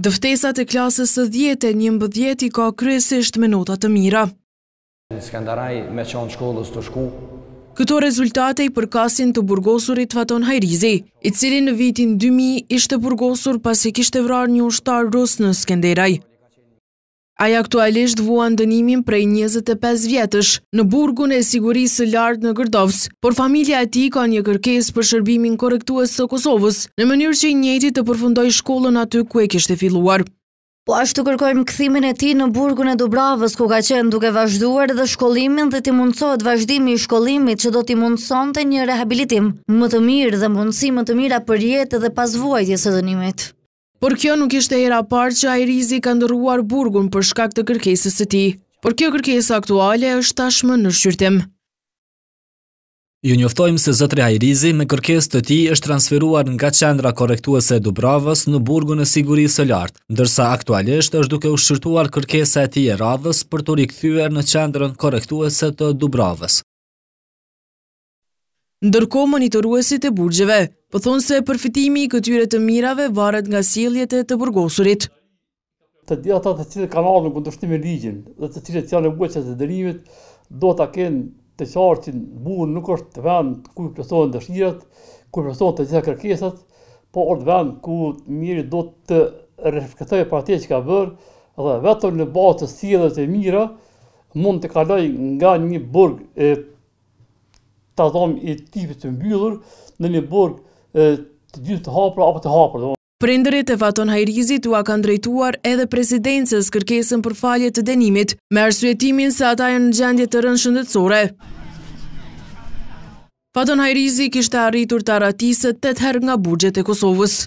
Dëftesat e klasës së djetë e një mbëdjeti ka kryesisht me notat të mira. Këto rezultate i përkasin të burgosurit Faton Hajrizi, i cili në vitin 2000 ishte burgosur pasi kishte vrar një ushtar rus në Skenderaj. Aja aktualisht vua ndënimin prej 25 vjetësh në burgun e sigurisë lartë në Gërdovës, por familja e ti ka një kërkes për shërbimin korektues të Kosovës, në mënyrë që i njëti të përfundoj shkollën aty ku e kishte filluar. Po ashtu kërkojmë këthimin e ti në burgun e Dubravës, ku ka qenë duke vazhduar dhe shkollimin dhe ti mundësot vazhdimi i shkollimit që do ti mundëson të një rehabilitim, më të mirë dhe mundësi më të mira për jetë dhe pas vuajtje së dënimit. Por kjo nuk ishte hera parë që Airizi ka ndërruar burgun për shkak të kërkesës e ti. Por kjo kërkesë aktuale është tashmë në shqyrtim. Ju njoftojmë se zëtre Airizi me kërkes të ti është transferuar nga qendra korektuese e Dubravës në burgun e sigurisë e lartë, ndërsa aktualisht është duke u shqyrtuar kërkesa e ti e radhës për të rikëthyër në qendrën korektuese të Dubravës. Ndërko monitoruesit e burgjeve, po thonë se përfitimi i këtyre të mirave varet nga siljet e të burgosurit. Të dhja të cilët kanë alën me ligjin dhe të cilët që janë e të e dërimit, do të kenë të qarë që në nuk është vend ku i përstohen dëshirët, ku i të gjitha kërkesat, po orë vend ku mirë do të reflektojë e partijet që ka bërë dhe vetër në batë të siljet e mira mund të kaloj nga një burg ta dhom i tipit të mbyllur në një burg të gjithë të hapër apo të hapër. Prenderit e Faton Hajrizit u a kanë drejtuar edhe prezidencës kërkesën për falje të denimit me arsuetimin se ata e në gjendje të rënë shëndetsore. Faton Hajrizit kishtë arritur të aratisët të të herë nga bugjet e Kosovës.